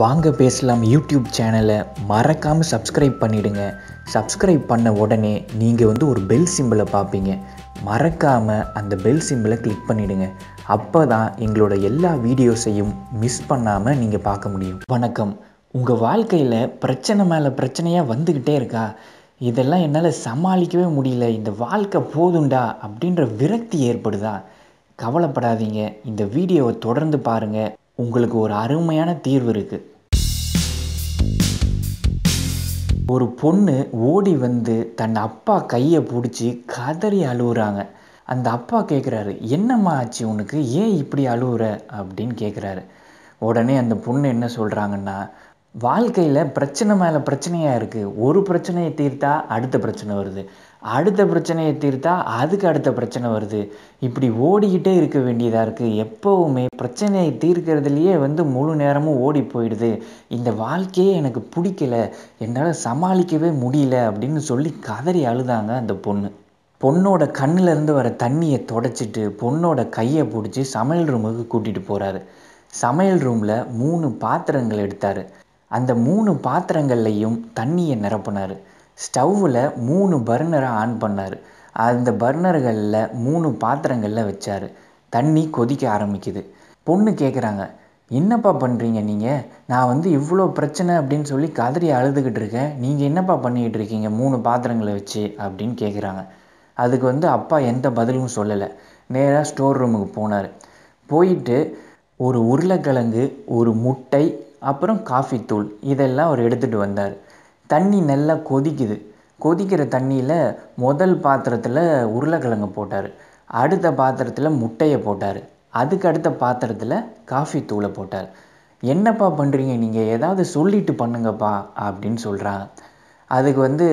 வாங்க பேசலாம் யூடியூப் சேனலை மறக்காமல் சப்ஸ்கிரைப் பண்ணிவிடுங்க சப்ஸ்கிரைப் பண்ண உடனே நீங்கள் வந்து ஒரு பெல் சிம்பிளை பார்ப்பீங்க மறக்காமல் அந்த பெல் சிம்பிளை கிளிக் பண்ணிவிடுங்க அப்போ தான் எங்களோட எல்லா வீடியோஸையும் மிஸ் பண்ணாமல் நீங்கள் பார்க்க முடியும் வணக்கம் உங்கள் வாழ்க்கையில் பிரச்சனை மேலே பிரச்சனையாக வந்துக்கிட்டே இருக்கா இதெல்லாம் என்னால் சமாளிக்கவே முடியல இந்த வாழ்க்கை போதுண்டா அப்படின்ற விரக்தி ஏற்படுதா கவலைப்படாதீங்க இந்த வீடியோவை தொடர்ந்து பாருங்கள் உங்களுக்கு ஒரு அருமையான தீர்வு இருக்குது ஒரு பொண்ணு ஓடி வந்து தன் அப்பா கையை பிடிச்சி கதறி அழுவுறாங்க அந்த அப்பா கேட்குறாரு என்னம்மா ஆச்சு உனக்கு ஏன் இப்படி அழுவுற அப்படின்னு கேட்குறாரு உடனே அந்த பொண்ணு என்ன சொல்கிறாங்கன்னா வாழ்க்கையில் பிரச்சனை மேலே பிரச்சனையாக இருக்குது ஒரு பிரச்சனையை தீர்த்தா அடுத்த பிரச்சனை வருது அடுத்த பிரச்சனையை தீர்த்தா அதுக்கு அடுத்த பிரச்சனை வருது இப்படி ஓடிக்கிட்டே இருக்க வேண்டியதாக இருக்குது எப்போவுமே பிரச்சனையை தீர்க்கிறதுலையே வந்து முழு நேரமும் ஓடி போயிடுது இந்த வாழ்க்கையே எனக்கு பிடிக்கலை என்னால் சமாளிக்கவே முடியல அப்படின்னு சொல்லி கதறி அழுதாங்க அந்த பொண்ணு பொண்ணோட கண்ணிலேருந்து வர தண்ணியை தொடச்சிட்டு பொண்ணோட கையை பிடிச்சி சமையல் ரூமுக்கு கூட்டிகிட்டு போகிறாரு சமையல் ரூமில் மூணு பாத்திரங்கள் எடுத்தார் அந்த மூணு பாத்திரங்கள்லையும் தண்ணியை நிரப்புனார் ஸ்டவ்வில் மூணு பர்னரை ஆன் பண்ணார் அந்த பர்னர்களில் மூணு பாத்திரங்களில் வச்சார் தண்ணி கொதிக்க ஆரம்பிக்குது பொண்ணு கேட்குறாங்க என்னப்பா பண்ணுறீங்க நீங்கள் நான் வந்து இவ்வளோ பிரச்சனை அப்படின்னு சொல்லி கதறி அழுதுகிட்டு இருக்கேன் நீங்கள் என்னப்பா பண்ணிக்கிட்டு இருக்கீங்க மூணு பாத்திரங்களை வச்சு அப்படின்னு கேட்குறாங்க அதுக்கு வந்து அப்பா எந்த பதிலும் சொல்லலை நேராக ஸ்டோர் ரூமுக்கு போனார் போயிட்டு ஒரு உருளைக்கிழங்கு ஒரு முட்டை அப்புறம் காஃபி தூள் இதெல்லாம் அவர் எடுத்துகிட்டு வந்தார் தண்ணி நல்லா கொதிக்குது கொதிக்கிற தண்ணியில் முதல் பாத்திரத்தில் உருளைக்கிழங்கு போட்டார் அடுத்த பாத்திரத்தில் முட்டையை போட்டார் அதுக்கு அடுத்த பாத்திரத்தில் காஃபி தூளை போட்டார் என்னப்பா பண்ணுறீங்க நீங்கள் ஏதாவது சொல்லிட்டு பண்ணுங்கப்பா அப்படின்னு சொல்கிறாங்க அதுக்கு வந்து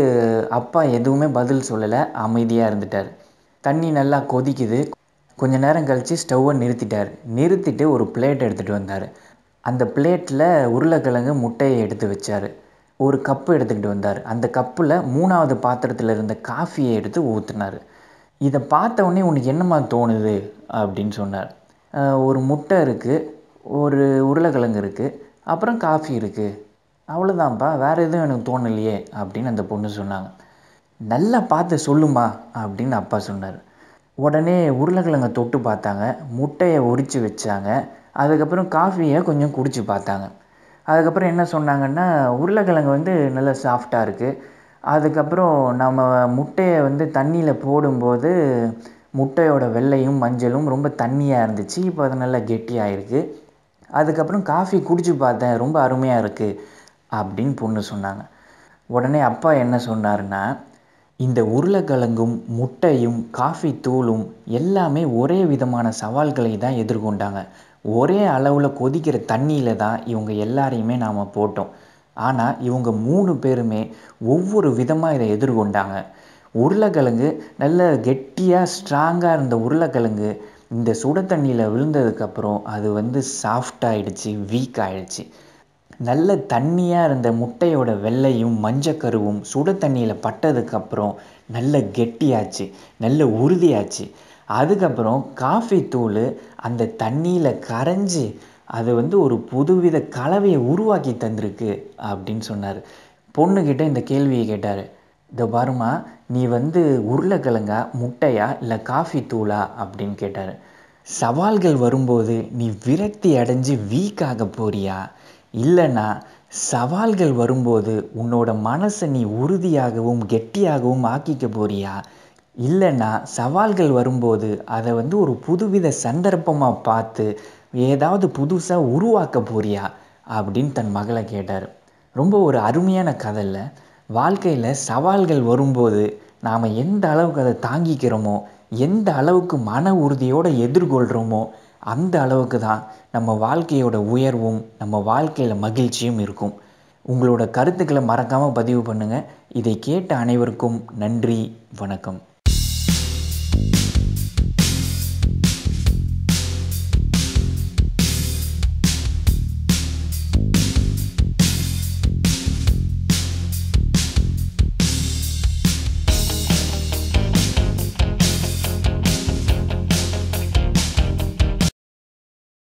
அப்பா எதுவுமே பதில் சொல்லலை அமைதியாக இருந்துட்டார் தண்ணி நல்லா கொதிக்குது கொஞ்ச நேரம் கழித்து ஸ்டவ்வை நிறுத்திட்டார் நிறுத்திட்டு ஒரு பிளேட் எடுத்துகிட்டு வந்தார் அந்த பிளேட்டில் உருளைக்கிழங்கு முட்டையை எடுத்து வச்சார் ஒரு கப்பு எடுத்துக்கிட்டு வந்தார் அந்த கப்பில் மூணாவது பாத்திரத்தில் இருந்த காஃபியை எடுத்து ஊற்றினார் இதை பார்த்த உடனே உனக்கு என்னம்மா தோணுது அப்படின்னு சொன்னார் ஒரு முட்டை இருக்குது ஒரு உருளைக்கிழங்கு இருக்குது அப்புறம் காஃபி இருக்குது அவ்வளோதான்ப்பா வேறு எதுவும் எனக்கு தோணலையே அப்படின்னு அந்த பொண்ணு சொன்னாங்க நல்லா பார்த்து சொல்லுமா அப்படின்னு அப்பா சொன்னார் உடனே உருளைக்கிழங்கை தொட்டு பார்த்தாங்க முட்டையை ஒரிச்சு வச்சாங்க அதுக்கப்புறம் காஃபியை கொஞ்சம் குடித்து பார்த்தாங்க அதுக்கப்புறம் என்ன சொன்னாங்கன்னா உருளைக்கிழங்கு வந்து நல்லா சாஃப்டாக இருக்குது அதுக்கப்புறம் நம்ம முட்டையை வந்து தண்ணியில் போடும்போது முட்டையோட வெள்ளையும் மஞ்சளும் ரொம்ப தண்ணியாக இருந்துச்சு இப்போ அது நல்லா கெட்டியாகிருக்கு அதுக்கப்புறம் காஃபி குடிச்சு பார்த்தேன் ரொம்ப அருமையாக இருக்குது அப்படின்னு பொண்ணு சொன்னாங்க உடனே அப்பா என்ன சொன்னார்னா இந்த உருளைக்கிழங்கும் முட்டையும் காஃபி தூளும் எல்லாமே ஒரே விதமான சவால்களை தான் எதிர்கொண்டாங்க ஒரே அளவில் கொதிக்கிற தண்ணியில் தான் இவங்க எல்லாரையுமே நாம் போட்டோம் ஆனால் இவங்க மூணு பேருமே ஒவ்வொரு விதமாக இதை எதிர்கொண்டாங்க உருளைக்கிழங்கு நல்ல கெட்டியாக ஸ்ட்ராங்காக இருந்த உருளைக்கிழங்கு இந்த சுட தண்ணியில் விழுந்ததுக்கப்புறம் அது வந்து சாஃப்டாகிடுச்சு வீக் ஆகிடுச்சு நல்ல தண்ணியாக இருந்த முட்டையோட வெள்ளையும் மஞ்சக்கருவும் சுட தண்ணியில் பட்டதுக்கப்புறம் நல்ல கெட்டியாச்சு நல்ல உறுதியாச்சு அதுக்கப்புறம் காஃபி தூள் அந்த தண்ணியில் கரைஞ்சி அது வந்து ஒரு புதுவித கலவையை உருவாக்கி தந்திருக்கு அப்படின்னு சொன்னார் பொண்ணுக்கிட்ட இந்த கேள்வியை கேட்டார் இந்த பருமா நீ வந்து உருளைக்கிழங்கா முட்டையா இல்லை காஃபி தூளா அப்படின்னு கேட்டார் சவால்கள் வரும்போது நீ விரக்தி அடைஞ்சு வீக்காக போறியா இல்லைன்னா சவால்கள் வரும்போது உன்னோட மனசை நீ உறுதியாகவும் கெட்டியாகவும் ஆக்கிக்க போறியா இல்லைன்னா சவால்கள் வரும்போது அதை வந்து ஒரு புதுவித சந்தர்ப்பமாக பார்த்து ஏதாவது புதுசாக உருவாக்க போறியா அப்படின்னு தன் மகளை கேட்டார் ரொம்ப ஒரு அருமையான கதையில் வாழ்க்கையில் சவால்கள் வரும்போது நாம் எந்த அளவுக்கு அதை தாங்கிக்கிறோமோ எந்த அளவுக்கு மன உறுதியோடு எதிர்கொள்கிறோமோ அந்த அளவுக்கு தான் நம்ம வாழ்க்கையோட உயர்வும் நம்ம வாழ்க்கையில் மகிழ்ச்சியும் இருக்கும் உங்களோட கருத்துக்களை மறக்காமல் பதிவு பண்ணுங்கள் இதை கேட்ட அனைவருக்கும் நன்றி வணக்கம்